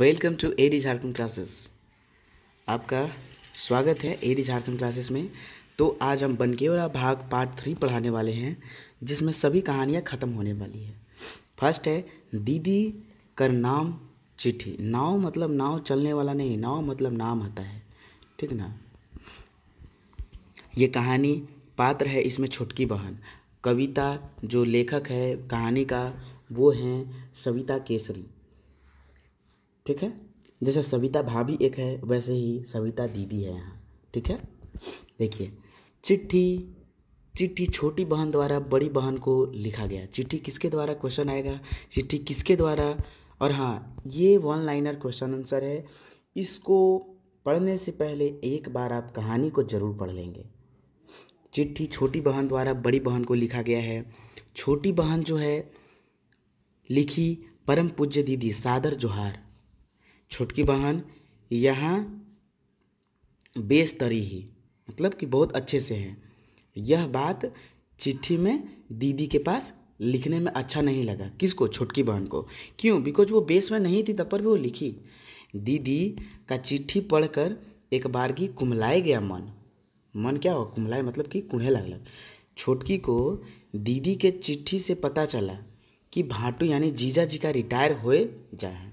welcome to A D Jharkhand classes आपका स्वागत है ए डी झारखंड क्लासेस में तो आज हम बनकेवरा भाग पार्ट थ्री पढ़ाने वाले हैं जिसमें सभी कहानियाँ ख़त्म होने वाली है फर्स्ट है दीदी कर नाम चिट्ठी नाव मतलब नाव चलने वाला नहीं नाव मतलब नाम आता है ठीक ना ये कहानी पात्र है इसमें छुटकी बहन कविता जो लेखक है कहानी का वो हैं सविता केसरी ठीक है जैसे सविता भाभी एक है वैसे ही सविता दीदी है यहाँ ठीक है देखिए चिट्ठी चिट्ठी छोटी बहन द्वारा बड़ी बहन को लिखा गया चिट्ठी किसके द्वारा क्वेश्चन आएगा चिट्ठी किसके द्वारा और हाँ ये वन लाइनर क्वेश्चन आंसर है इसको पढ़ने से पहले एक बार आप कहानी को जरूर पढ़ लेंगे चिट्ठी छोटी बहन द्वारा बड़ी बहन को लिखा गया है छोटी बहन जो है लिखी परम पूज्य दीदी सादर जोहार छोटकी बहन यहाँ बेस्तरी ही मतलब कि बहुत अच्छे से है यह बात चिट्ठी में दीदी के पास लिखने में अच्छा नहीं लगा किसको छोटकी बहन को क्यों बिकॉज वो बेस में नहीं थी तब पर भी वो लिखी दीदी का चिट्ठी पढ़कर एक बार की कुमलाए गया मन मन क्या हो कुमलाए मतलब कि कुढ़े लग छोटकी को दीदी के चिट्ठी से पता चला कि भाटू यानी जीजा जी का रिटायर होए जाए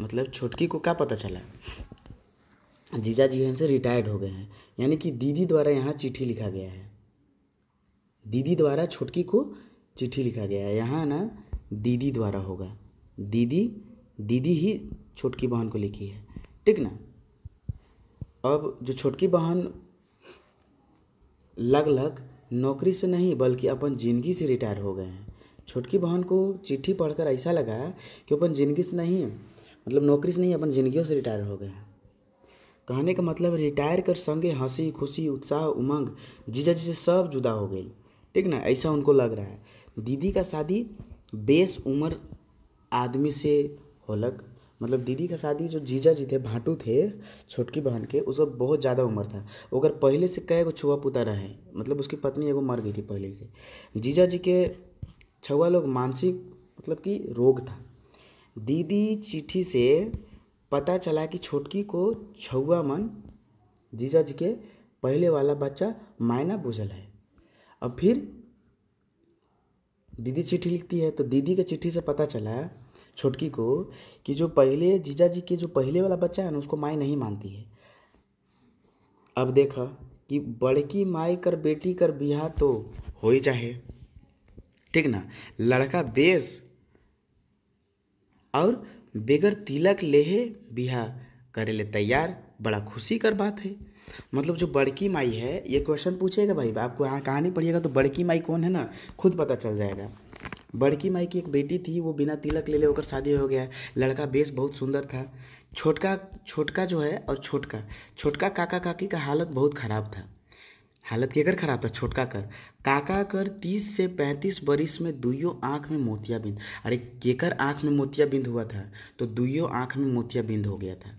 मतलब छोटकी को क्या पता चला जीजा जी यहाँ से रिटायर्ड हो गए हैं यानी कि दीदी द्वारा यहाँ चिट्ठी लिखा गया है दीदी द्वारा छोटकी को चिट्ठी लिखा गया है यहाँ ना दीदी द्वारा होगा दीदी दीदी ही छोटकी बहन को लिखी है ठीक ना अब जो छोटकी बहन लग लग नौकरी से नहीं बल्कि अपन जिंदगी से रिटायर हो गए हैं छोटकी बहन को चिट्ठी पढ़कर ऐसा लगा कि अपन जिंदगी से नहीं मतलब नौकरी से नहीं अपन जिंदगी से रिटायर हो गए हैं कहने का मतलब रिटायर कर संगे हंसी खुशी उत्साह उमंग जीजा जी से सब जुदा हो गई ठीक ना ऐसा उनको लग रहा है दीदी का शादी बेस उम्र आदमी से होलक मतलब दीदी का शादी जो जीजा जी थे भाटू थे छोटकी बहन के उस बहुत ज़्यादा उम्र था अगर पहले से कई गो छुआ पुता रहे मतलब उसकी पत्नी एगो मर गई थी पहले से जीजा जी के छुआ लोग मानसिक मतलब कि रोग था दीदी चिट्ठी से पता चला कि छोटकी को छुआ मन जीजा जी के पहले वाला बच्चा मायना बुझल है अब फिर दीदी चिट्ठी लिखती है तो दीदी के चिट्ठी से पता चला छोटकी को कि जो पहले जीजा जी के जो पहले वाला बच्चा है ना उसको माई नहीं मानती है अब देखा कि बड़की माई कर बेटी कर बिहा तो हो ही चाहे ठीक ना लड़का बेस और बेगर तिलक लेहे बिहा करे ले तैयार बड़ा खुशी कर बात है मतलब जो बड़की माई है ये क्वेश्चन पूछेगा भाई आपको यहाँ कहानी पढ़िएगा तो बड़की माई कौन है ना खुद पता चल जाएगा बड़की माई की एक बेटी थी वो बिना तिलक ले ले होकर शादी हो गया लड़का बेस बहुत सुंदर था छोटका छोटका जो है और छोटका छोटका काका काकी का हालत बहुत ख़राब था हालत के अगर ख़राब था छोटका कर काका कर तीस से पैंतीस बरिस में दुइयो आँख में मोतियाबिंद अरे केकर आँख में मोतियाबिंद हुआ था तो दुइयो आँख में मोतियाबिंद हो गया था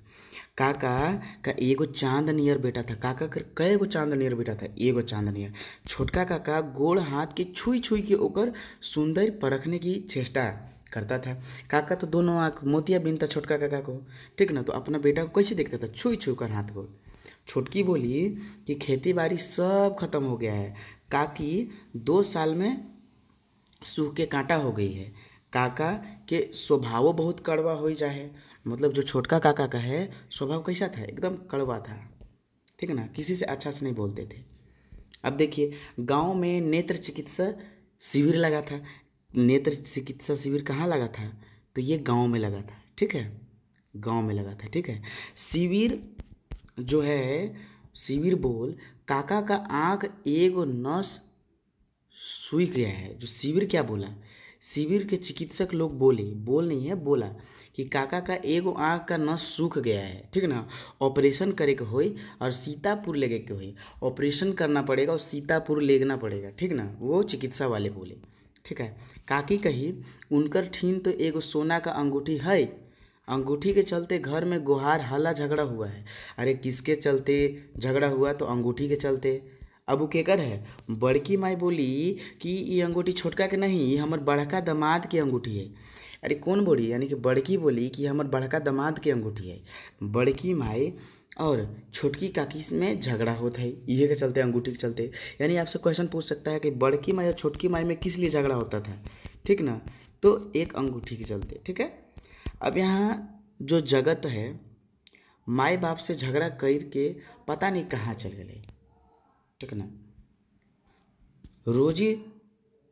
काका का एगो चांद नियर बेटा था काका कर कए गो चांद नियर बेटा था एगो चांद नियर छोटका काका गोड़ हाथ के छुई छुई के ओकर सुंदर परखने की चेष्टा करता था काका तो दोनों आँख मोतियाबिंद था छोटका काका को ठीक ना तो अपना बेटा को कैसे देखता था छुई छुई कर हाथ को छोटकी बोली कि खेती बाड़ी सब खत्म हो गया है काकी दो साल में सूख के कांटा हो गई है काका के स्वभाव बहुत कड़वा हो जाए मतलब जो छोटका काका का है स्वभाव कैसा था एकदम कड़वा था ठीक है ना किसी से अच्छा से नहीं बोलते थे अब देखिए गांव में नेत्र चिकित्सा शिविर लगा था नेत्र चिकित्सा शिविर कहाँ लगा था तो ये गांव में लगा था ठीक है गांव में लगा था ठीक है शिविर जो है शिविर बोल काका का आँख एगो नस सूख गया है जो शिविर क्या बोला शिविर के चिकित्सक लोग बोले बोल नहीं है बोला कि काका का एगो आँख का नस सूख गया है ठीक ना ऑपरेशन करे के हो और सीतापुर लेगे के हो ऑपरेशन करना पड़ेगा और सीतापुर लेगना पड़ेगा ठीक ना वो चिकित्सा वाले बोले ठीक है काकी कही उनकर ठीन तो एगो सोना का अंगूठी है अंगूठी के चलते घर में गुहार हल्ला झगड़ा हुआ है अरे किसके चलते झगड़ा हुआ तो अंगूठी के चलते अब वो केकर है बड़की माई बोली कि ये अंगूठी छोटका के नहीं ये हमारे बड़का दामाद की अंगूठी है अरे कौन बोली यानी कि बड़की बोली कि हमार बड़का दामाद की अंगूठी है बड़की माई और छोटकी काकी में झगड़ा होता है ये के चलते अंगूठी के चलते यानी आपसे क्वेश्चन पूछ सकता है कि बड़की माई और छोटकी माई में किस लिए झगड़ा होता था ठीक ना तो एक अंगूठी के चलते ठीक है अब यहाँ जो जगत है माए बाप से झगड़ा कर के पता नहीं कहाँ चल गए ठीक है ना रोजी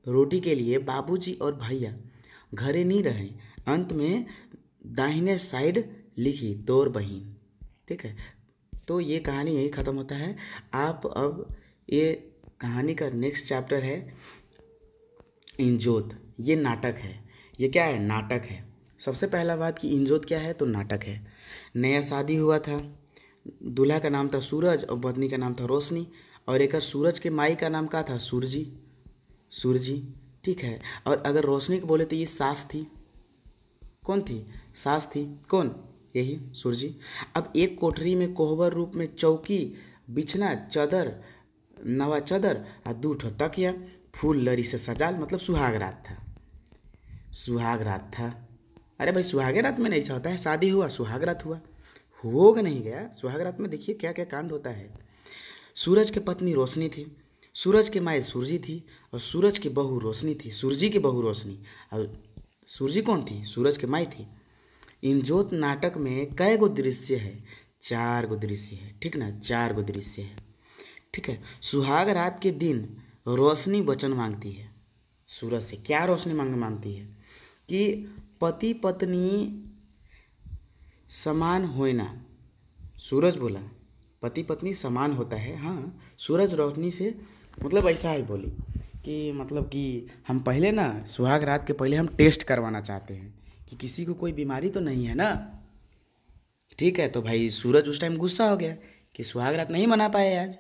रोटी के लिए बाबूजी और भैया घरे नहीं रहे अंत में दाहिने साइड लिखी तोर बहन ठीक है तो ये कहानी यही ख़त्म होता है आप अब ये कहानी का नेक्स्ट चैप्टर है इंजोत ये नाटक है ये क्या है नाटक है सबसे पहला बात कि इंजोत क्या है तो नाटक है नया शादी हुआ था दूल्हा का नाम था सूरज और पत्नी का नाम था रोशनी और एक सूरज के माई का नाम क्या था सूरजी सूरजी ठीक है और अगर रोशनी को बोले तो ये सास थी कौन थी सास थी कौन यही सूरजी अब एक कोठरी में कोहबर रूप में चौकी बिछना चदर नवा चदर और दू ठो तकिया फूल लरी से सजाल मतलब सुहाग रात था सुहाग रात था अरे भाई सुहागरात में नहीं होता है शादी हुआ सुहागरात हुआ हो गया नहीं गया सुहागरात में देखिए क्या क्या कांड होता है सूरज की पत्नी रोशनी थी सूरज के माए सूरजी थी और सूरज की बहू रोशनी थी सूरजी की बहू रोशनी और सूरजी कौन थी सूरज के माई थी इन जोत नाटक में कई गो दृश्य है चार गो दृश्य है ठीक ना चार गो दृश्य है ठीक है सुहाग रात के दिन रोशनी वचन मांगती है सूरज से क्या रोशनी मांग मांगती है कि पति पत्नी समान होना सूरज बोला पति पत्नी समान होता है हाँ सूरज रोशनी से मतलब ऐसा ही बोली कि मतलब कि हम पहले ना सुहाग रात के पहले हम टेस्ट करवाना चाहते हैं कि किसी को कोई बीमारी तो नहीं है ना ठीक है तो भाई सूरज उस टाइम गुस्सा हो गया कि सुहाग रात नहीं मना पाए आज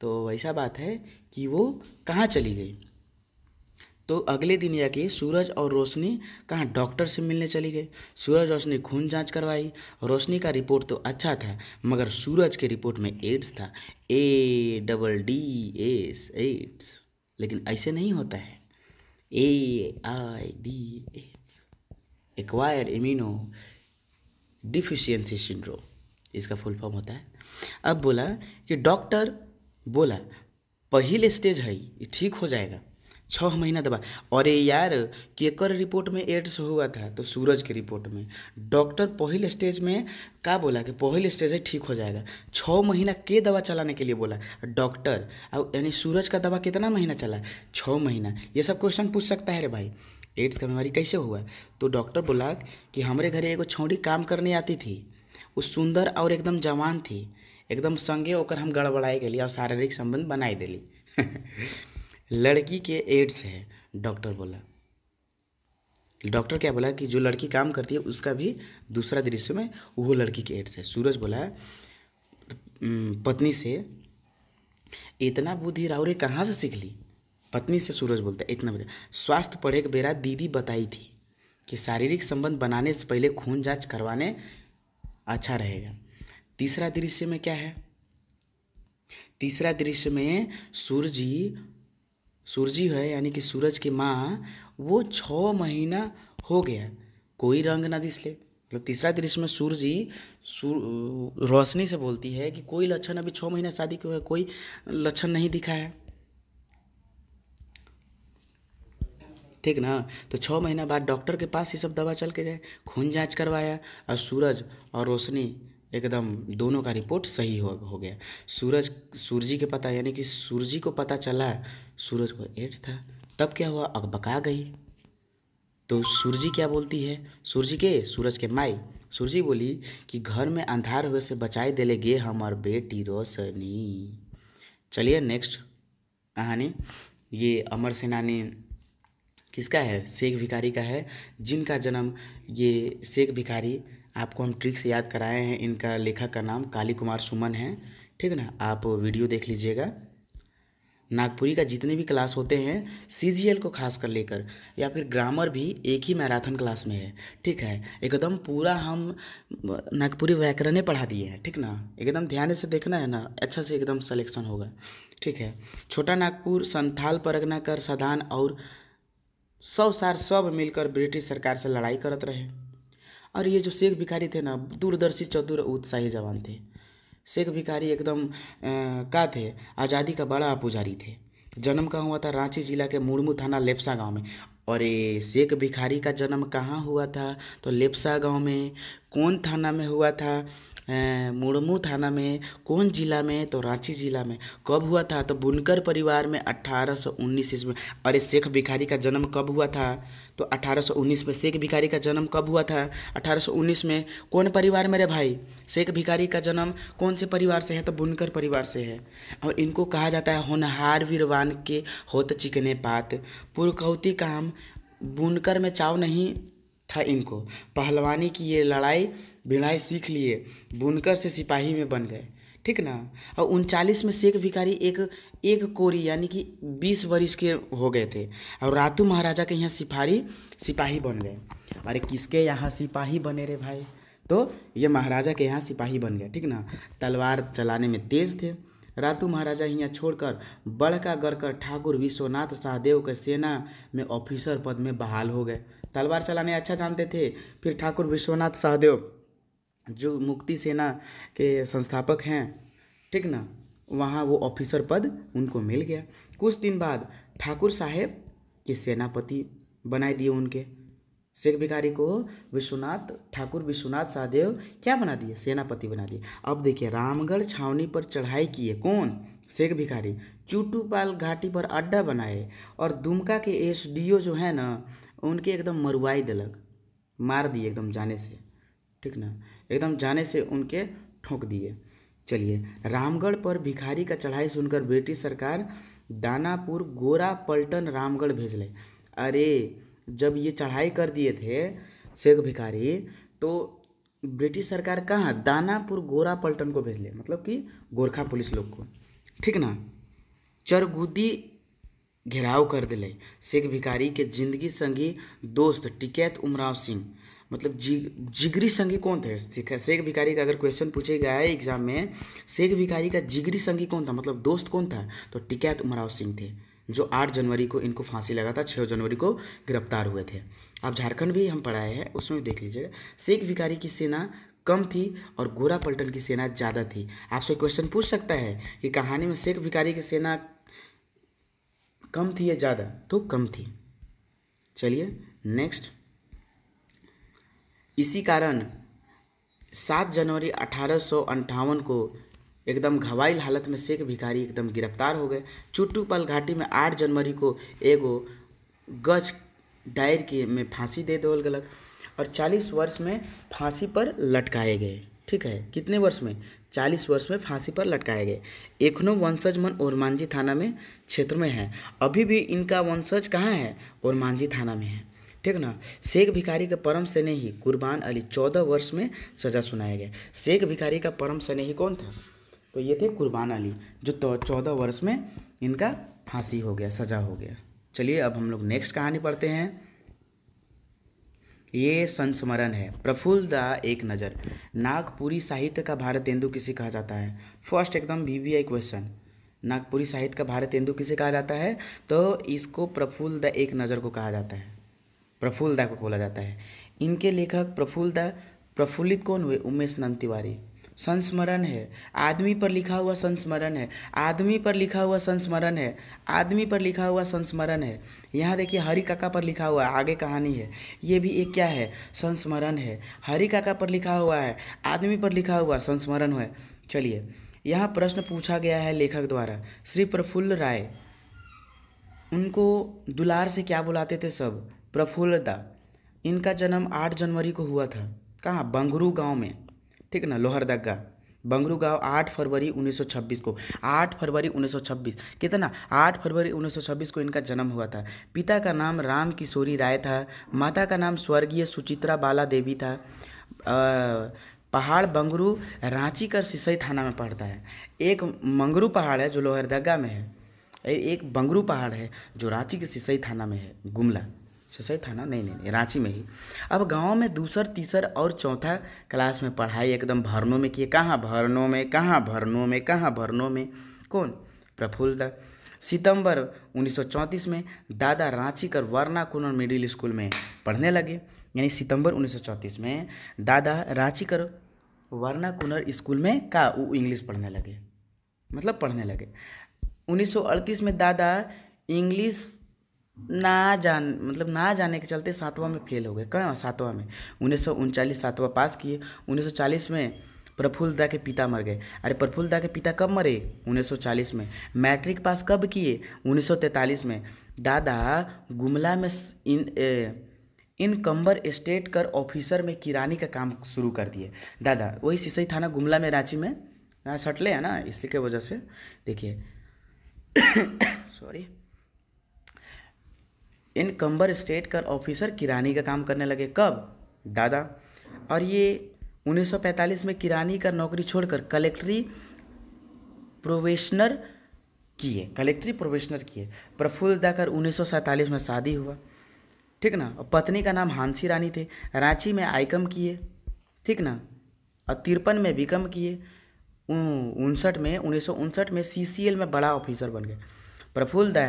तो ऐसा बात है कि वो कहाँ चली गई तो अगले दिन यह कि सूरज और रोशनी कहाँ डॉक्टर से मिलने चली गई सूरज रोशनी खून जांच करवाई रोशनी का रिपोर्ट तो अच्छा था मगर सूरज के रिपोर्ट में एड्स था A double D S AIDS लेकिन ऐसे नहीं होता है A I D S acquired immunodeficiency syndrome इसका फुल फॉर्म होता है अब बोला कि डॉक्टर बोला पहले स्टेज है ठीक हो जाएगा छः महीना दवा अरे यार केकर रिपोर्ट में एड्स हुआ था तो सूरज के रिपोर्ट में डॉक्टर पहले स्टेज में का बोला कि पहले स्टेज है ठीक हो जाएगा छः महीना के दवा चलाने के लिए बोला डॉक्टर और यानी सूरज का दवा कितना महीना चला छः महीना ये सब क्वेश्चन पूछ सकता है रे भाई एड्स का बीमारी कैसे हुआ तो डॉक्टर बोला कि हमारे घर एगो छौड़ी काम करने आती थी वो सुंदर और एकदम जवान थी एकदम संगे होकर हम गड़बड़ाए गेली और शारीरिक संबंध बनाए दिली लड़की के एड्स हैं डॉक्टर बोला डॉक्टर क्या बोला कि जो लड़की काम करती है उसका भी दूसरा दृश्य में वो लड़की के एड्स है सूरज बोला पत्नी से इतना बुद्धि राउरे कहाँ से सीख ली पत्नी से सूरज बोलता है इतना स्वास्थ्य पढ़े के बेरा दीदी बताई थी कि शारीरिक संबंध बनाने से पहले खून जांच करवाने अच्छा रहेगा तीसरा दृश्य में क्या है तीसरा दृश्य में सूर्य जी सूर्जी है यानी कि सूरज की माँ वो छ महीना हो गया कोई रंग ना दिसले मतलब तीसरा दृश्य में सूर्जी सूर रोशनी से बोलती है कि कोई लक्षण अभी छः महीना शादी के हुए कोई लक्षण नहीं दिखा है ठीक ना तो छः महीना बाद डॉक्टर के पास ये सब दवा चल के जाए खून जांच करवाया और सूरज और रोशनी एकदम दोनों का रिपोर्ट सही हो हो गया सूरज सूरजी के पता यानी कि सूरजी को पता चला सूरज को एड्स था तब क्या हुआ अकबका गई तो सूरजी क्या बोलती है सूरजी के सूरज के माई सूरजी बोली कि घर में अंधार हुए से बचाई दिले गे हमार बेटी रोशनी चलिए नेक्स्ट कहानी ये अमर सेनानी किसका है शेख भिखारी का है जिनका जन्म ये शेख भिखारी आपको हम ट्रिक्स याद कराए हैं इनका लेखक का नाम काली कुमार सुमन है ठीक है ना आप वीडियो देख लीजिएगा नागपुरी का जितने भी क्लास होते हैं सी को खास कर लेकर या फिर ग्रामर भी एक ही मैराथन क्लास में है ठीक है एकदम पूरा हम नागपुरी व्याकरण पढ़ा दिए हैं ठीक ना एकदम ध्यान से देखना है ना अच्छा से एकदम सलेक्शन होगा ठीक है छोटा नागपुर संथाल परगना कर सदान और सौ सार सब मिलकर ब्रिटिश सरकार से लड़ाई करते रहे और ये जो शेख भिखारी थे ना दूरदर्शी चतुर उत्साही जवान थे शेख भिखारी एकदम का थे आज़ादी का बड़ा पुजारी थे जन्म कहाँ हुआ था रांची जिला के मुड़मू थाना लेप्सा गांव में और ये शेख भिखारी का जन्म कहाँ हुआ था तो लेप्सा गांव में कौन थाना में हुआ था मुड़मू थाना में कौन ज़िला में तो रांची ज़िला में कब हुआ था तो बुनकर परिवार में 1819 ईस्वी में अरे शेख भिखारी का जन्म कब हुआ था तो 1819 में शेख भिखारी का जन्म कब हुआ था 1819 में कौन परिवार मेरे भाई शेख भिखारी का जन्म कौन से परिवार से है तो बुनकर परिवार से है और इनको कहा जाता है होनहार वीरवान के होत चिकने पात पुरकौती काम बुनकर में चाव नहीं था इनको पहलवानी की ये लड़ाई भिड़ाई सीख लिए बुनकर से सिपाही में बन गए ठीक ना और उनचालीस में शेख भिखारी एक एक कोरी यानी कि बीस वर्ष के हो गए थे और रातू महाराजा के यहाँ सिपाही सिपाही बन गए अरे किसके यहाँ सिपाही बने रे भाई तो ये महाराजा के यहाँ सिपाही बन गए ठीक ना तलवार चलाने में तेज थे रातू महाराजा यहाँ छोड़कर बड़का गढ़कर ठाकुर विश्वनाथ सहदेव के सेना में ऑफिसर पद में बहाल हो गए तलवार चलाने अच्छा जानते थे फिर ठाकुर विश्वनाथ सहदेव जो मुक्ति सेना के संस्थापक हैं ठीक ना वहाँ वो ऑफिसर पद उनको मिल गया कुछ दिन बाद ठाकुर साहेब के सेनापति बनाए दिए उनके शेख भिखारी को विश्वनाथ ठाकुर विश्वनाथ सहदेव क्या बना दिए सेनापति बना दिए अब देखिए रामगढ़ छावनी पर चढ़ाई किए कौन शेख भिखारी चूटूपाल घाटी पर अड्डा बनाए और दुमका के एसडीओ जो है ना उनके एकदम मरुआई दिलक मार दिए एकदम जाने से ठीक ना एकदम जाने से उनके ठोंक दिए चलिए रामगढ़ पर भिखारी का चढ़ाई सुनकर ब्रिटिश सरकार दानापुर गोरा पलटन रामगढ़ भेज ले अरे जब ये चढ़ाई कर दिए थे शेख भिखारी तो ब्रिटिश सरकार कहाँ दानापुर गोरा पलटन को भेज ले मतलब कि गोरखा पुलिस लोग को ठीक ना चरगुदी घेराव कर दिले शेख भिखारी के जिंदगी संगी दोस्त टिकैत उमराव सिंह मतलब जि, जिगरी संगी कौन थे शेख भिखारी का अगर क्वेश्चन पूछे गया है एग्जाम में शेख भिखारी का जिगरी संगी कौन था मतलब दोस्त कौन था तो टिकैत उमराव सिंह थे जो 8 जनवरी को इनको फांसी लगा था 6 जनवरी को गिरफ्तार हुए थे अब झारखंड भी हम पढ़ाए हैं उसमें भी देख लीजिएगा शेख भिकारी की सेना कम थी और गोरा पलटन की सेना ज़्यादा थी आपसे क्वेश्चन पूछ सकता है कि कहानी में शेख भिकारी की सेना कम थी या ज़्यादा तो कम थी चलिए नेक्स्ट इसी कारण सात जनवरी अठारह को एकदम घवाइल हालत में शेख भिखारी एकदम गिरफ्तार हो गए चुट्टूपाल घाटी में आठ जनवरी को एगो गज डायर के में फांसी दे देवल गलत और चालीस वर्ष में फांसी पर लटकाए गए ठीक है कितने वर्ष में चालीस वर्ष में फांसी पर लटकाए गए एखनो वंशज मन ओरमांझी थाना में क्षेत्र में है अभी भी इनका वंशज कहाँ है ओरमांझी थाना में है ठीक ना शेख भिखारी के परम स्नेही कुर्बान अली चौदह वर्ष में सजा सुनाया गया शेख भिखारी का परम स्नेही कौन था तो ये थे कुर्बान अली जो तो चौदह वर्ष में इनका फांसी हो गया सजा हो गया चलिए अब हम लोग नेक्स्ट कहानी पढ़ते हैं ये संस्मरण है प्रफुल्ल दा एक नज़र नागपुरी साहित्य का भारत इंदु किसे कहा जाता है फर्स्ट एकदम V V I question Nagpuri साहित्य का भारत इंदु किसे कहा जाता है तो इसको प्रफुल्ल दा एक नज़र को कहा जाता है प्रफुल्ल दा को बोला जाता है इनके लेखक प्रफुल्ल दा प्रफुल्लित कौन हुए उमेश नंद तिवारी संस्मरण है आदमी पर लिखा हुआ संस्मरण है आदमी पर लिखा हुआ संस्मरण है आदमी पर लिखा हुआ संस्मरण है यहाँ देखिए हरि काका पर लिखा हुआ आगे कहानी है ये भी एक क्या है संस्मरण है हरि काका पर लिखा हुआ है आदमी पर लिखा हुआ संस्मरण है चलिए यहाँ प्रश्न पूछा गया है लेखक द्वारा श्री प्रफुल्ल राय उनको दुलार से क्या बुलाते थे सब प्रफुल्लता इनका जन्म आठ जनवरी को हुआ था कहाँ बंगरू गांव में ठीक है ना लोहरदगा बंगरू गाँव आठ फरवरी 1926 को आठ फरवरी 1926 कितना आठ फरवरी 1926 को इनका जन्म हुआ था पिता का नाम राम किशोरी राय था माता का नाम स्वर्गीय सुचित्रा बाला देवी था पहाड़ बंगरू रांची का सिसई थाना में पड़ता है एक मंगरू पहाड़ है जो लोहरदगा में है एक बंगरू पहाड़ है जो रांची के सिसई थाना में है गुमला सही था ना नहीं नहीं नहीं रांची में ही अब गांव में दूसर तीसर और चौथा क्लास में पढ़ाई एकदम भरनों में किए कहाँ भरनों में कहाँ भरनों में कहाँ भरनों में कौन प्रफुल्ल दा सितंबर 1934 में दादा रांची कर वर्ना कुनर मिडिल स्कूल में पढ़ने लगे यानी सितंबर 1934 में दादा रांची कर वर्ना कुनर स्कूल में का वो इंग्लिश पढ़ने लगे मतलब पढ़ने लगे 1938 में दादा इंग्लिश ना जान मतलब ना जाने के चलते सातवां में फेल हो गए कहाँ सातवां में उन्नीस सौ उनचालीस सातवां पास किए उन्नीस सौ चालीस में प्रफुल्ल दा के पिता मर गए अरे प्रफुल्ल दा के पिता कब मरे उन्नीस सौ चालीस में मैट्रिक पास कब किए उन्नीस सौ तैंतालीस में दादा गुमला में इन ए, इन कंबर स्टेट कर ऑफिसर में किरानी का काम शुरू कर दिए दादा वही सिसई थाना गुमला में रांची में हाँ, सटले है ना इसी के वजह से देखिए सॉरी इन कंबर स्टेट का ऑफिसर किरानी का काम करने लगे कब दादा और ये 1945 में किरानी का नौकरी छोड़कर कलेक्टरी प्रोवेशनर किए कलेक्टरी प्रोवेशनर किए प्रफुल्ल दाकर उन्नीस में शादी हुआ ठीक ना और पत्नी का नाम हांसी रानी थे रांची में आईकम किए ठीक ना और तिरपन में बीकम किए उनसठ में उन्नीस में सी में बड़ा ऑफिसर बन गए प्रफुल्ल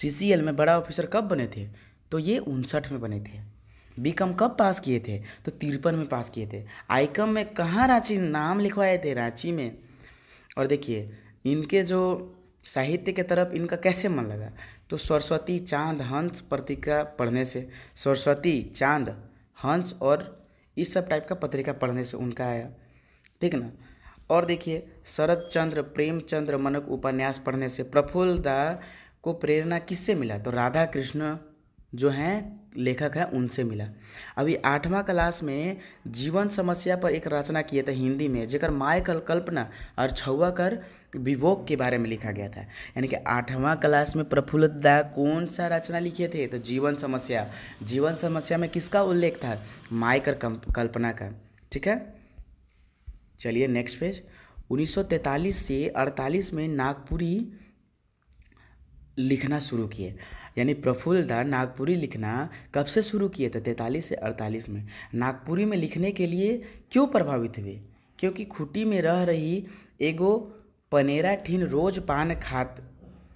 सी एल में बड़ा ऑफिसर कब बने थे तो ये उनसठ में बने थे बीकॉम कब पास किए थे तो तिरपन में पास किए थे आईकम में कहाँ रांची नाम लिखवाए थे रांची में और देखिए इनके जो साहित्य के तरफ इनका कैसे मन लगा तो सरस्वती चांद हंस पत्रिका पढ़ने से सरस्वती चांद हंस और इस सब टाइप का पत्रिका पढ़ने से उनका आया ठीक ना और देखिए शरद चंद्र प्रेमचंद्र मनक उपन्यास पढ़ने से प्रफुल्ल दा को प्रेरणा किससे मिला तो राधा कृष्ण जो हैं लेखक हैं उनसे मिला अभी आठवां क्लास में जीवन समस्या पर एक रचना किए थे हिंदी में जेकर माय कल कल्पना और छुआ कर विवोक के बारे में लिखा गया था यानी कि आठवां क्लास में प्रफुल्लित दा कौन सा रचना लिखे थे तो जीवन समस्या जीवन समस्या में किसका उल्लेख था माय कर कल्पना का ठीक है चलिए नेक्स्ट पेज 1943 से 48 में नागपुरी लिखना शुरू किए यानी प्रफुल्ल दा नागपुरी लिखना कब से शुरू किए थे तैतालीस से अड़तालीस में नागपुरी में लिखने के लिए क्यों प्रभावित हुए क्योंकि खुटी में रह रही एगो पनेरा ठीन रोज पान खात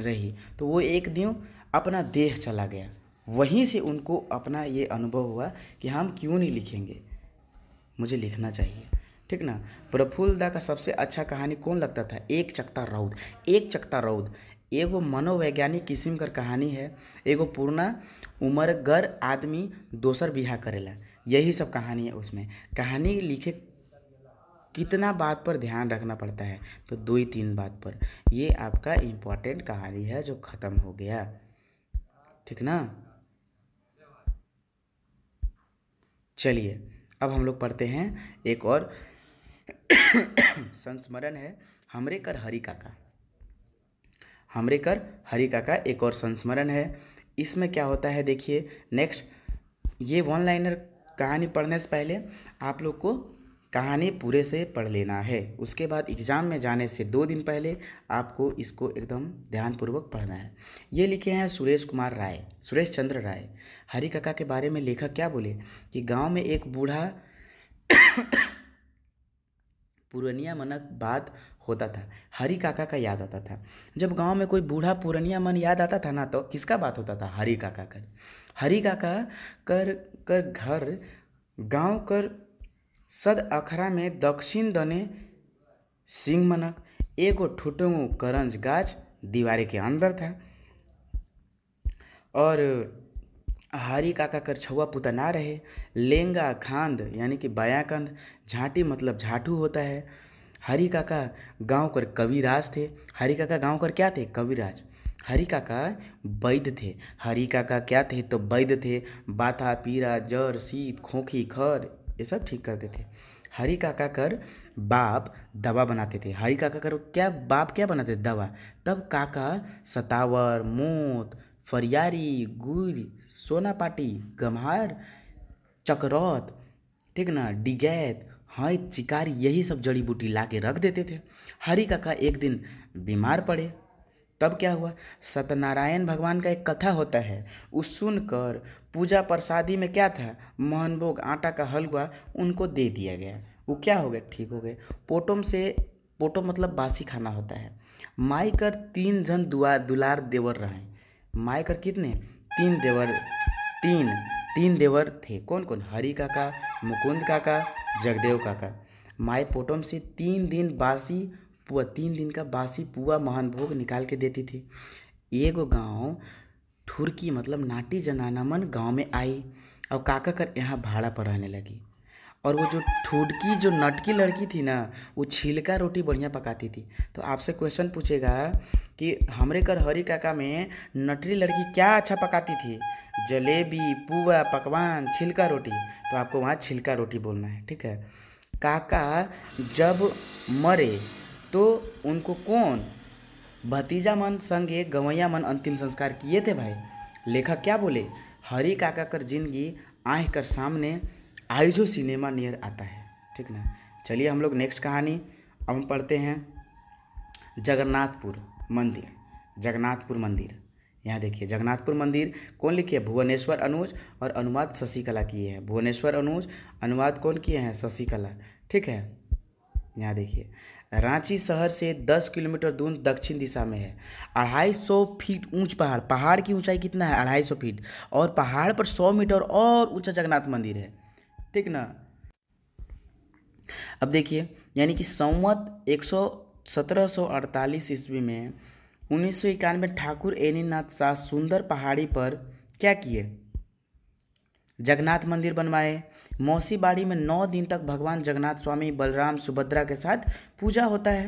रही तो वो एक दिन अपना देह चला गया वहीं से उनको अपना ये अनुभव हुआ कि हम क्यों नहीं लिखेंगे मुझे लिखना चाहिए ठीक ना प्रफुल्ल दा का सबसे अच्छा कहानी कौन लगता था एक चक्ता रौद एक चक्ता रौद एगो मनोवैज्ञानिक किस्म कर कहानी है एगो पूर्णा गर आदमी दोसर बिहा करेला यही सब कहानी है उसमें कहानी लिखे कितना बात पर ध्यान रखना पड़ता है तो दो ही तीन बात पर ये आपका इम्पोर्टेंट कहानी है जो ख़त्म हो गया ठीक ना चलिए अब हम लोग पढ़ते हैं एक और संस्मरण है हमरे कर हरि काका हमरे कर हरि काका एक और संस्मरण है इसमें क्या होता है देखिए नेक्स्ट ये वन लाइनर कहानी पढ़ने से पहले आप लोग को कहानी पूरे से पढ़ लेना है उसके बाद एग्ज़ाम में जाने से दो दिन पहले आपको इसको एकदम ध्यानपूर्वक पढ़ना है ये लिखे हैं सुरेश कुमार राय सुरेश चंद्र राय हरि काका के बारे में लेखक क्या बोले कि गांव में एक बूढ़ा पुरनिया मनक बात होता था हरी काका का याद आता था जब गांव में कोई बूढ़ा पुरनिया मन याद आता था ना तो किसका बात होता था हरी काका कर हरी काका कर कर घर गांव कर सद अखरा में दक्षिण दने सिंह मनक एगो ठुटंगू करंज गाछ दीवारे के अंदर था और हारी काका कर छुआ पुता ना रहे लेंगा खांद यानी कि बाया कंध झांटी मतलब झाटू होता है हरी काका गांव कर कविराज थे हरी काका गांव कर क्या थे कविराज हरी काका वैद्य थे हरी काका क्या थे तो वैद्य थे बाथा पीरा जर सीत खोखी खर ये सब ठीक करते थे हरी काका कर बाप दवा बनाते थे हरी काका कर क्या बाप क्या बनाते थे दवा तब काका सतावर मोत फरियारी गुड़ सोनापाटी गम्हार चकरौत ठीक ना डिगैत हाँ चिकारी यही सब जड़ी बूटी ला के रख देते थे हरि काका एक दिन बीमार पड़े तब क्या हुआ सत्यनारायण भगवान का एक कथा होता है उस सुनकर पूजा प्रसादी में क्या था मोहनभोग आटा का हलवा उनको दे दिया गया वो क्या हो गया ठीक हो गए पोटोम से पोटो मतलब बासी खाना होता है माई कर तीन जन दुआ दुलार देवर रहे माई कर कितने तीन देवर तीन तीन देवर थे कौन कौन हरि काका मुकुंद काका जगदेव काका माए पोटम से तीन दिन बासी पुआ तीन दिन का बासी पुआ महान भोग निकाल के देती थी एगो गांव ठुरकी मतलब नाटी जनाना मन गांव में आई और काका कर यहाँ भाड़ा पर रहने लगी और वो जो ठुडकी जो नटकी लड़की थी ना वो छिलका रोटी बढ़िया पकाती थी तो आपसे क्वेश्चन पूछेगा कि हमरे कर हरी काका में नटरी लड़की क्या अच्छा पकाती थी जलेबी पुआ पकवान छिलका रोटी तो आपको वहाँ छिलका रोटी बोलना है ठीक है काका जब मरे तो उनको कौन भतीजा मन संगे गवैया मन अंतिम संस्कार किए थे भाई लेखक क्या बोले हरी काका कर जिंदगी आँख कर सामने आइजो सिनेमा नियर आता है ठीक ना चलिए हम लोग नेक्स्ट कहानी अब हम पढ़ते हैं जगन्नाथपुर मंदिर जगन्नाथपुर मंदिर यहाँ देखिए जगन्नाथपुर मंदिर कौन लिखे है भुवनेश्वर अनुज और अनुवाद शशिकला किए हैं भुवनेश्वर अनुज अनुवाद कौन किए हैं शशिकला ठीक है यहाँ देखिए रांची शहर से 10 किलोमीटर दूर दक्षिण दिशा में है अढ़ाई सौ फीट ऊंच पहाड़ पहाड़ की ऊंचाई कितना है अढ़ाई सौ फीट और पहाड़ पर 100 मीटर और ऊंचा जगन्नाथ मंदिर है ठीक ना अब देखिए यानी कि संवत एक सौ सत्रह सौ ईस्वी में उन्नीस सौ इक्यानवे ठाकुर एनीनाथ शाह सुंदर पहाड़ी पर क्या किए जगन्नाथ मंदिर बनवाए मौसीबाड़ी में नौ दिन तक भगवान जगन्नाथ स्वामी बलराम सुभद्रा के साथ पूजा होता है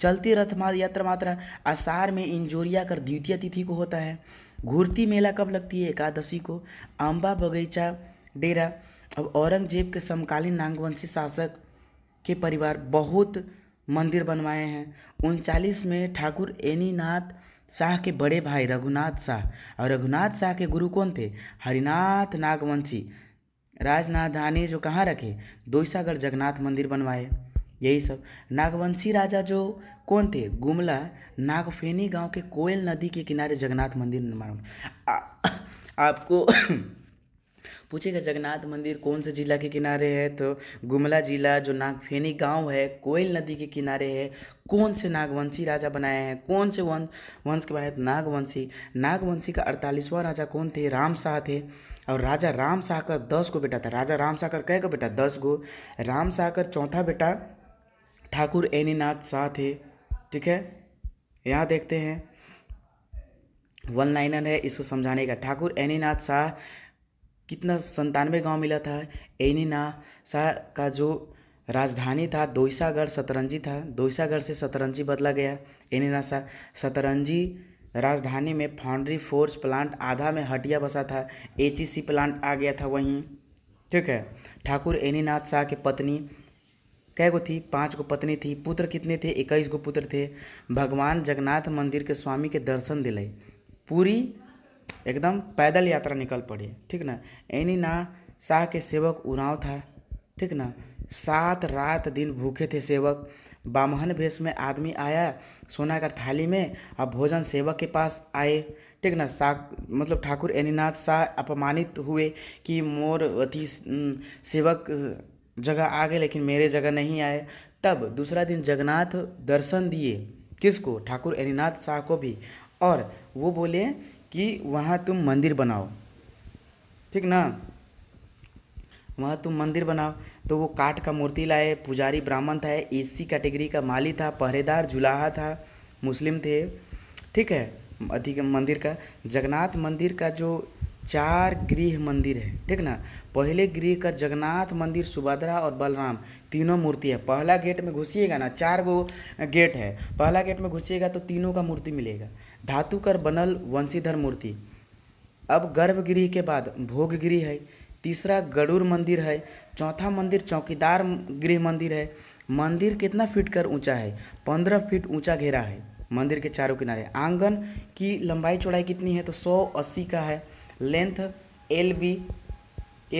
चलती रथ यात्रा मात्रा आषार में इंजोरिया कर द्वितीय तिथि को होता है घूर्ती मेला कब लगती है एकादशी को अम्बा बगीचा डेरा अब औरंगजेब के समकालीन नागवंशी शासक के परिवार बहुत मंदिर बनवाए हैं उनचालीस में ठाकुर एनीनाथ शाह के बड़े भाई रघुनाथ शाह और रघुनाथ शाह के गुरु कौन थे हरिनाथ नागवंशी राजनाथानी जो कहाँ रखे दोईसागढ़ जगन्नाथ मंदिर बनवाए यही सब नागवंशी राजा जो कौन थे गुमला नागफेनी गांव के कोयल नदी के किनारे जगन्नाथ मंदिर निर्माण आपको पूछेगा जगन्नाथ मंदिर कौन से जिला के किनारे है तो गुमला जिला जो नागफेनी गांव है कोयल नदी के किनारे है कौन से नागवंशी राजा बनाए हैं कौन से वंश वंश के बनाए थे नागवंशी नागवंशी का अड़तालीसवां राजा कौन थे राम शाह थे और राजा राम शाह का दस को बेटा था राजा राम शाह कह कै का बेटा दस गो राम शाह चौथा बेटा ठाकुर एनीनाथ शाह थे ठीक है यहाँ देखते हैं वन लाइनर है इसको समझाने का ठाकुर एनीनाथ शाह कितना संतानवे गांव मिला था एनी ना शाह का जो राजधानी था दोईसागढ़ शतरंजी था दोईसागढ़ से शतरंजी बदला गया एनी ना शाह शतरंजी राजधानी में फाउंड्री फोर्स प्लांट आधा में हटिया बसा था एचईसी प्लांट आ गया था वहीं ठीक है ठाकुर एनीनाथ शाह की पत्नी कै गो थी पाँच गो पत्नी थी पुत्र कितने थे इक्कीस गो पुत्र थे भगवान जगन्नाथ मंदिर के स्वामी के दर्शन दिलाई पूरी एकदम पैदल यात्रा निकल पड़ी ठीक ना एनी ना शाह के सेवक उनाव था ठीक ना सात रात दिन भूखे थे सेवक बामहन भेष में आदमी आया सोना कर थाली में और भोजन सेवक के पास आए ठीक ना सा मतलब ठाकुर एनीनाथ शाह अपमानित हुए कि मोर अति सेवक जगह आ गए लेकिन मेरे जगह नहीं आए तब दूसरा दिन जगन्नाथ दर्शन दिए किसको ठाकुर एनीनाथ शाह को भी और वो बोले कि वहाँ तुम मंदिर बनाओ ठीक ना वहाँ तुम मंदिर बनाओ तो वो काठ का मूर्ति लाए पुजारी ब्राह्मण था एसी कैटेगरी का माली था पहरेदार जुलाहा था मुस्लिम थे ठीक है अधिक मंदिर का जगन्नाथ मंदिर का जो चार गृह मंदिर है ठीक ना पहले गृह का जगन्नाथ मंदिर सुभद्रा और बलराम तीनों मूर्ति है पहला गेट में घुसिएगा ना चार गो गेट है पहला गेट में घुसिएगा तो तीनों का मूर्ति मिलेगा धातु कर बनल वंशीधर मूर्ति अब गर्भगृह के बाद भोगगृह है तीसरा गरुड़ मंदिर है चौथा मंदिर चौकीदार गृह मंदिर है मंदिर कितना फीट कर ऊंचा है पंद्रह फीट ऊंचा घेरा है मंदिर के चारों किनारे आंगन की लंबाई चौड़ाई कितनी है तो सौ अस्सी का है length L B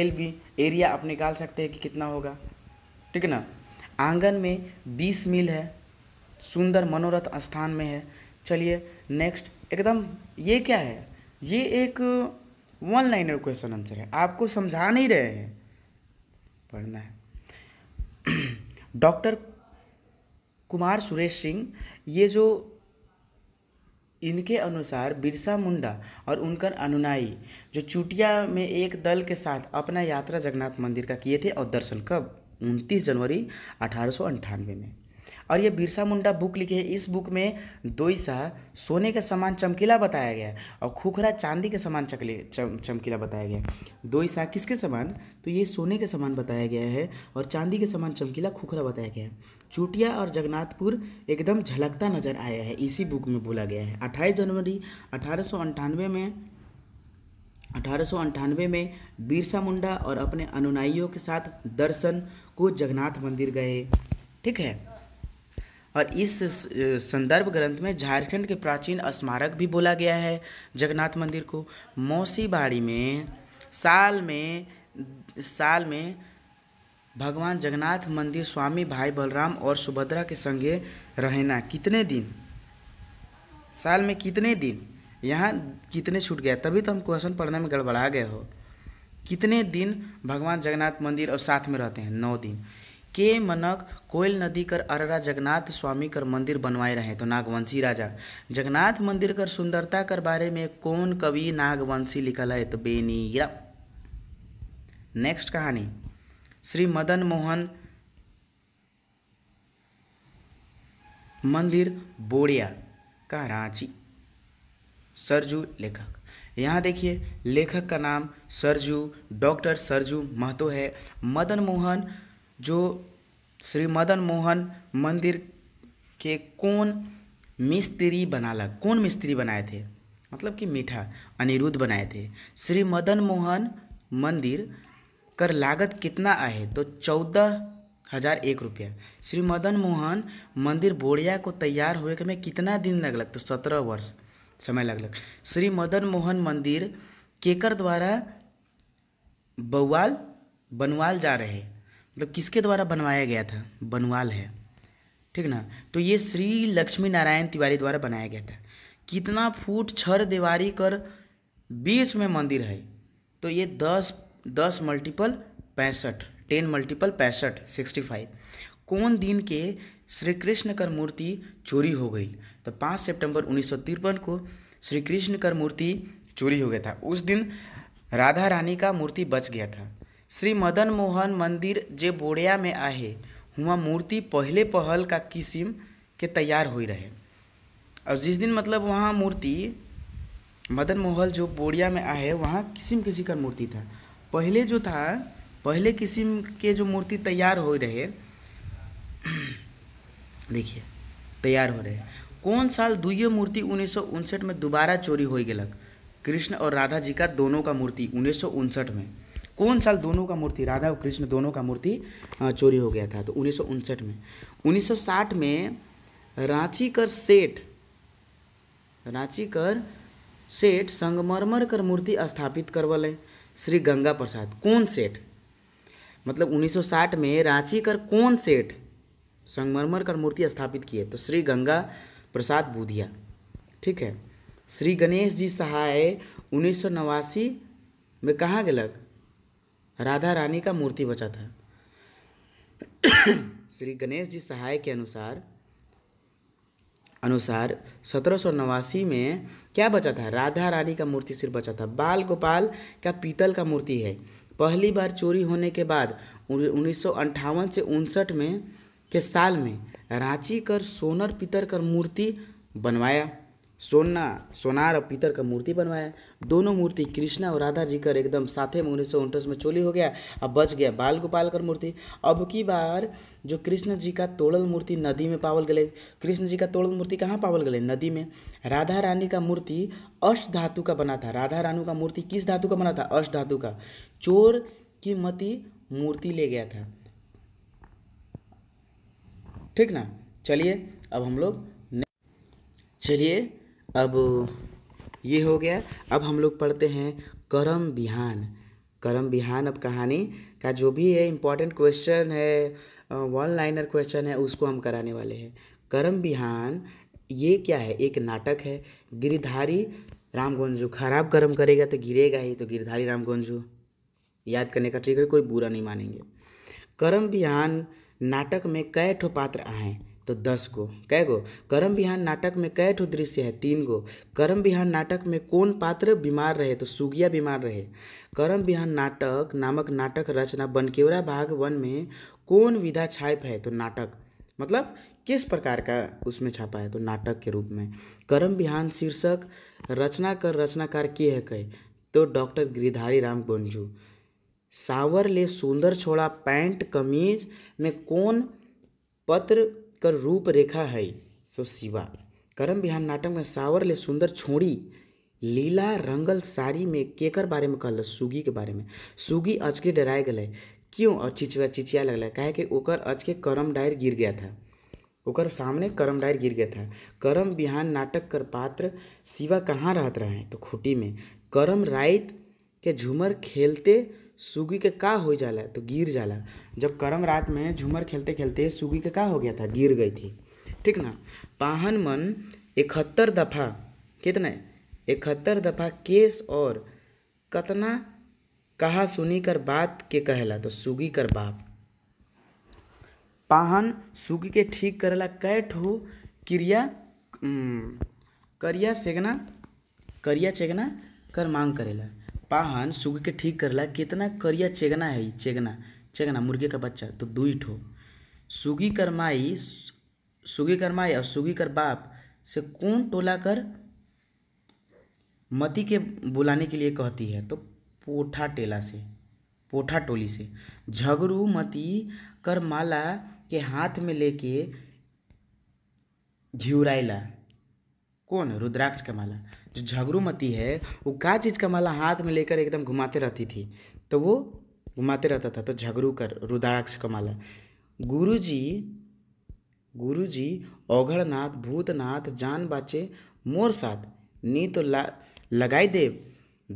L B area आप निकाल सकते हैं कि कितना होगा ठीक है ना आंगन में बीस मील है सुंदर मनोरथ स्थान में है चलिए नेक्स्ट एकदम ये क्या है ये एक वन लाइनर क्वेश्चन आंसर है आपको समझा नहीं रहे हैं पढ़ना है डॉक्टर कुमार सुरेश सिंह ये जो इनके अनुसार बिरसा मुंडा और उनकर अनुनाई जो चुटिया में एक दल के साथ अपना यात्रा जगन्नाथ मंदिर का किए थे और दर्शन कब उनतीस जनवरी अठारह में और ये बिरसा मुंडा बुक लिखे है इस बुक में दोईसा सोने के समान चमकीला बताया गया है और खुखरा चांदी के समान चकले चम, चमकीला बताया गया है दोईसा किसके समान तो ये सोने के समान बताया गया है और चांदी के समान चमकीला खुखरा बताया गया है चूटिया और जगन्नाथपुर एकदम झलकता नजर आया है इसी बुक में बोला गया है अट्ठाईस जनवरी अठारह में अठारह में बिरसा मुंडा और अपने अनुनायियों के साथ दर्शन को जगन्नाथ मंदिर गए ठीक है और इस संदर्भ ग्रंथ में झारखंड के प्राचीन स्मारक भी बोला गया है जगन्नाथ मंदिर को मौसीबाड़ी में साल में साल में भगवान जगन्नाथ मंदिर स्वामी भाई बलराम और सुभद्रा के संगे रहना कितने दिन साल में कितने दिन यहाँ कितने छूट गया तभी तो हम क्वेश्चन पढ़ने में गड़बड़ा गए हो कितने दिन भगवान जगन्नाथ मंदिर और साथ में रहते हैं नौ दिन के मनक कोयल नदी कर अररा जगन्नाथ स्वामी कर मंदिर बनवाए रहे तो नागवंशी राजा जगन्नाथ मंदिर कर सुंदरता कर बारे में कौन कवि नागवंशी लिखल है तो बेनीरा नेक्स्ट कहानी श्री मदन मोहन मंदिर बोड़िया का रांची सरजू लेखक यहाँ देखिए लेखक का नाम सरजू डॉक्टर सरजू महतो है मदन मोहन जो श्री मदन मोहन मंदिर के कौन मिस्त्री लग कौन मिस्त्री बनाए थे मतलब कि मीठा अनिरुद्ध बनाए थे श्री मदन मोहन मंदिर कर लागत कितना आए तो चौदह हजार एक रुपया श्री मदन मोहन मंदिर बोड़िया को तैयार हुए के में कितना दिन लगलक तो सत्रह वर्ष समय लगलक श्री मदन मोहन मंदिर केकर द्वारा बवाल बनवाल जा रहे मतलब किसके द्वारा बनवाया गया था बनवाल है ठीक ना तो ये श्री लक्ष्मी नारायण तिवारी द्वारा बनाया गया था कितना फुट छर दीवारी कर बीच में मंदिर है तो ये दस दस मल्टीपल पैंसठ टेन मल्टीपल पैंसठ सिक्सटी फाइव कौन दिन के श्री कृष्ण कर मूर्ति चोरी हो गई तो पाँच सितंबर उन्नीस को श्री कृष्ण कर मूर्ति चोरी हो गया था उस दिन राधा रानी का मूर्ति बच गया था श्री मदन मोहन मंदिर जे बोड़िया में आहे हुआ मूर्ति पहले पहल का किस्म के तैयार हुई रहे और जिस दिन मतलब वहाँ मूर्ति मदन मोहल जो बोड़िया में आए वहाँ किस्म किसी का मूर्ति था पहले जो था पहले किस्म के जो मूर्ति तैयार हो रहे देखिए तैयार हो रहे कौन साल दुई मूर्ति उन्नीस में दोबारा चोरी हो गलक कृष्ण और राधा जी का दोनों का मूर्ति उन्नीस में कौन साल दोनों का मूर्ति राधा और कृष्ण दोनों का मूर्ति चोरी हो गया था तो उन्नीस में उन्नीस में रांची कर सेठ रांची कर सेठ संगमरमर कर मूर्ति स्थापित करवल श्री गंगा प्रसाद कौन सेठ मतलब 1960 में रांची कर कौन सेठ संगमरमर कर मूर्ति स्थापित किए तो श्री गंगा प्रसाद बुधिया ठीक है श्री गणेश जी सहाय उन्नीस में कहाँ गलक राधा रानी का मूर्ति बचा था श्री गणेश जी सहाय के अनुसार अनुसार सत्रह में क्या बचा था राधा रानी का मूर्ति सिर्फ बचा था बाल गोपाल का पीतल का मूर्ति है पहली बार चोरी होने के बाद उन्नीस से उनसठ में के साल में रांची कर सोनर पितर कर मूर्ति बनवाया सोना सोनार और पीतर का मूर्ति बनवाया दोनों मूर्ति कृष्णा और राधा जी का एकदम साथे में उन्नीस सौ में चोली हो गया अब बच गया बाल गोपाल कर मूर्ति अब की बार जो कृष्ण जी का तोड़ल मूर्ति नदी में पावल गले कृष्ण जी का तोड़ल मूर्ति कहाँ पावल गले नदी में राधा रानी का मूर्ति अष्ट धातु का बना था राधा रानू का मूर्ति किस धातु का बना था अष्ट धातु का चोर की मती मूर्ति ले गया था ठीक ना चलिए अब हम लोग चलिए अब ये हो गया अब हम लोग पढ़ते हैं करम बिहान करम बिहान अब कहानी का जो भी है इम्पोर्टेंट क्वेश्चन है वन लाइनर क्वेश्चन है उसको हम कराने वाले हैं करम बिहान ये क्या है एक नाटक है गिरधारी राम गोंजू खराब कर्म करेगा तो गिरेगा ही तो गिरधारी राम गोंजू याद करने का ठीक है कोई बुरा नहीं मानेंगे करम बिहान नाटक में कै ठो पात्र आए तो दस गो कै गो करम बिहान नाटक में कै ठो दृश्य है तीन गो करम बिहान नाटक में कौन पात्र बीमार रहे तो सुगिया बीमार रहे करम बिहान नाटक नामक नाटक रचना बनकेवरा भाग वन में कौन विधा छाप है तो नाटक मतलब किस प्रकार का उसमें छापा है तो नाटक के रूप में करम बिहान शीर्षक रचना कर रचनाकार के है कहे तो डॉक्टर गिरिधारी राम गंजू सावर ले सुंदर छोड़ा पैंट कमीज में कौन पत्र कर रूप रेखा है सो शिवा करम बिहान नाटक में सावर ले सुंदर छोड़ी लीला रंगल साड़ी में केकर बारे में कहल सुगी के बारे में सुगी अचके डराए गए क्यों और चिचवा चिचिया लगल कहे कि ओकर अचके करम डायर गिर गया था ओकर सामने करम डायर गिर गया था करम बिहान नाटक कर पात्र शिवा कहाँ रहते रहे तो खुटी में करम राइट के झूमर खेलते सुगी के का हो जाला तो गिर जाला जब करम रात में झूमर खेलते खेलते सुगी के का हो गया था गिर गई थी ठीक ना पाहन मन इकहत्तर दफ़ा कितना इकहत्तर दफ़ा केस और कतना कहा सुनी कर बात के कहला तो सुगी कर बाप पाहन सुगी के ठीक करला कै ठो क्रिया करिया सेगना करिया चेगना कर मांग करेला पाहन सुग के ठीक कर ला कितना करिया चेगना है चेगना चेगना मुर्गी का बच्चा तो दुई ठो सुगी कर माई सुगी कर माई और सुगी कर बाप से कौन टोला कर मती के बुलाने के लिए कहती है तो पोठा टेला से पोठा टोली से झगरू मती कर माला के हाथ में लेके घिवराइला कौन रुद्राक्ष का माला जो झगरूमती है वो का चीज़ का माला हाथ में लेकर एकदम घुमाते रहती थी तो वो घुमाते रहता था तो झगड़ू कर रुद्राक्ष का माला गुरु जी गुरु जी औघड़नाथ भूतनाथ जान बाचे मोर साथ नी तो ला लगाई दे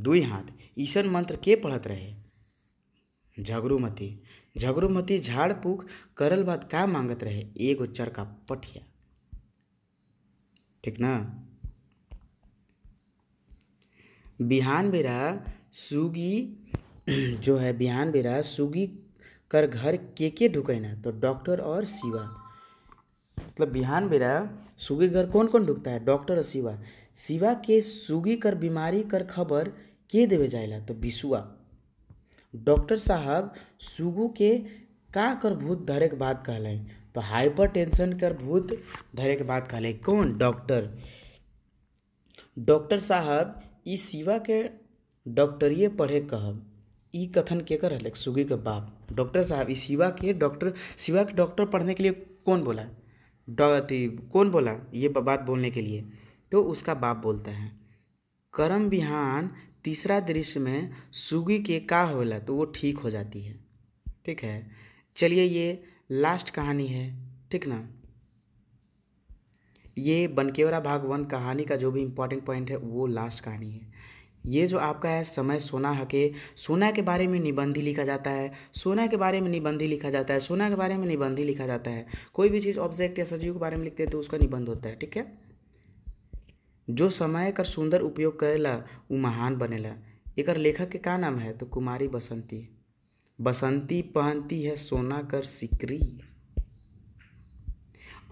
दुई हाथ ईशन मंत्र के पढ़त रहे झगरूमती झगरूमती झाड़ फूक करल बात का मांगत रहे एगो चरका पठिया ठीक ना बिहान बेरा सुगी जो है बिहान बेरा सुगी कर घर के के ढुकैना तो डॉक्टर और शिवा मतलब बिहान बेरा सुगी घर कौन कौन ढुकता है डॉक्टर और शिवा शिवा के सुगी कर बीमारी कर खबर के देवे जाएला तो बिसुआ डॉक्टर साहब सुगु के का कर भूत धरे के बात कहल तो हाइपर टेंशन कर भूत धरे के बात कहल कौन डॉक्टर डॉक्टर साहब शिवा के डॉक्टरिए पढ़े कहब ई कथन कर रहले सुगी के बाप डॉक्टर साहब इस शिवा के डॉक्टर शिवा के डॉक्टर पढ़ने के लिए कौन बोला अति कौन बोला ये बात बोलने के लिए तो उसका बाप बोलता है कर्म विहान तीसरा दृश्य में सुगी के का होला तो वो ठीक हो जाती है ठीक है चलिए ये लास्ट कहानी है ठीक ना ये बनकेवरा भाग वन कहानी का जो भी इम्पोर्टेंट पॉइंट है वो लास्ट कहानी है ये जो आपका है समय सोना हके सोना के बारे में निबंधी लिखा जाता है सोना के बारे में निबंधी लिखा जाता है सोना के बारे में निबंधी लिखा जाता है कोई भी चीज़ ऑब्जेक्ट या सजीव के बारे में लिखते हैं तो उसका निबंध होता है ठीक है जो समय कर सुंदर उपयोग करेला वो महान बनेला एक लेखक के का नाम है तो कुमारी बसंती बसंती पहनती है सोना कर सिकरी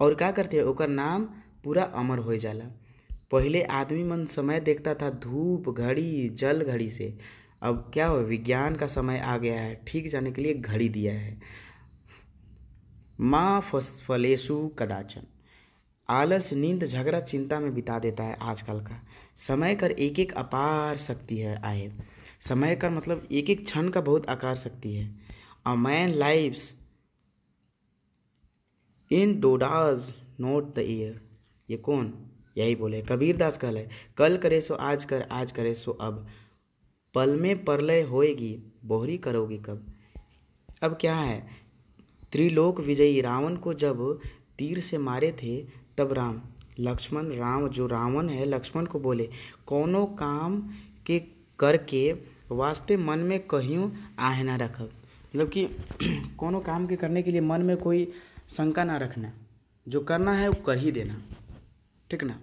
और क्या करते हैं ओकर नाम पूरा अमर हो जाला पहले आदमी मन समय देखता था धूप घड़ी जल घड़ी से अब क्या हो विज्ञान का समय आ गया है ठीक जाने के लिए घड़ी दिया है माँ फलेशु कदाचन आलस नींद झगड़ा चिंता में बिता देता है आजकल का समय कर एक एक अपार शक्ति है आए समय कर मतलब एक एक क्षण का बहुत आकार शक्ति है अ मैन लाइव्स इन डोडाज नोट द ईयर ये कौन यही बोले कबीरदास है कल करे सो आज कर आज करे सो अब पल में परलय होएगी बोहरी करोगी कब अब क्या है त्रिलोक विजयी रावण को जब तीर से मारे थे तब राम लक्ष्मण राम जो रावण है लक्ष्मण को बोले कोनो काम के करके वास्ते मन में कहीं आह ना रखब मतलब कि कोनो काम के करने के लिए मन में कोई शंका ना रखना जो करना है वो कर ही देना ठीक ना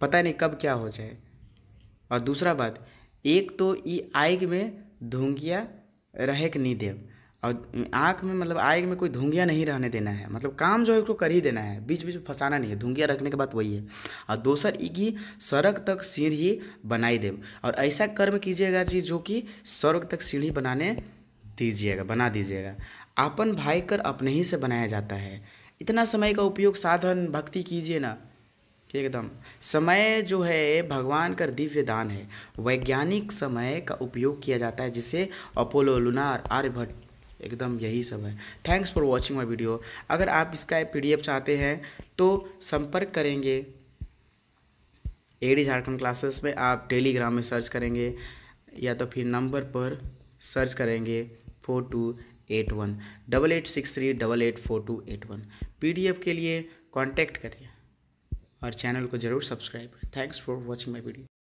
पता नहीं कब क्या हो जाए और दूसरा बात एक तो ये आग में धुंगिया रहे कि नहीं देव और आँख में मतलब आग में कोई धुंगिया नहीं रहने देना है मतलब काम जो है उसको कर ही देना है बीच बीच में फंसाना नहीं है धुंगिया रखने के बाद वही है और दूसर ये कि सड़क तक सीढ़ी बनाई देव और ऐसा कर्म कीजिएगा जी जो कि सड़क तक सीढ़ी बनाने दीजिएगा बना दीजिएगा अपन भाई कर अपने ही से बनाया जाता है इतना समय का उपयोग साधन भक्ति कीजिए ना एकदम समय जो है भगवान का दिव्य दान है वैज्ञानिक समय का उपयोग किया जाता है जिसे अपोलो लुनार आर्यभट्ट एकदम यही सब है thanks for watching my video अगर आप इसका पी चाहते हैं तो संपर्क करेंगे एडी झारखंड क्लासेस में आप टेलीग्राम में सर्च करेंगे या तो फिर नंबर पर सर्च करेंगे four two eight one double eight six three double eight four two eight one पी के लिए कॉन्टैक्ट करिए और चैनल को ज़रूर subscribe thanks for watching my video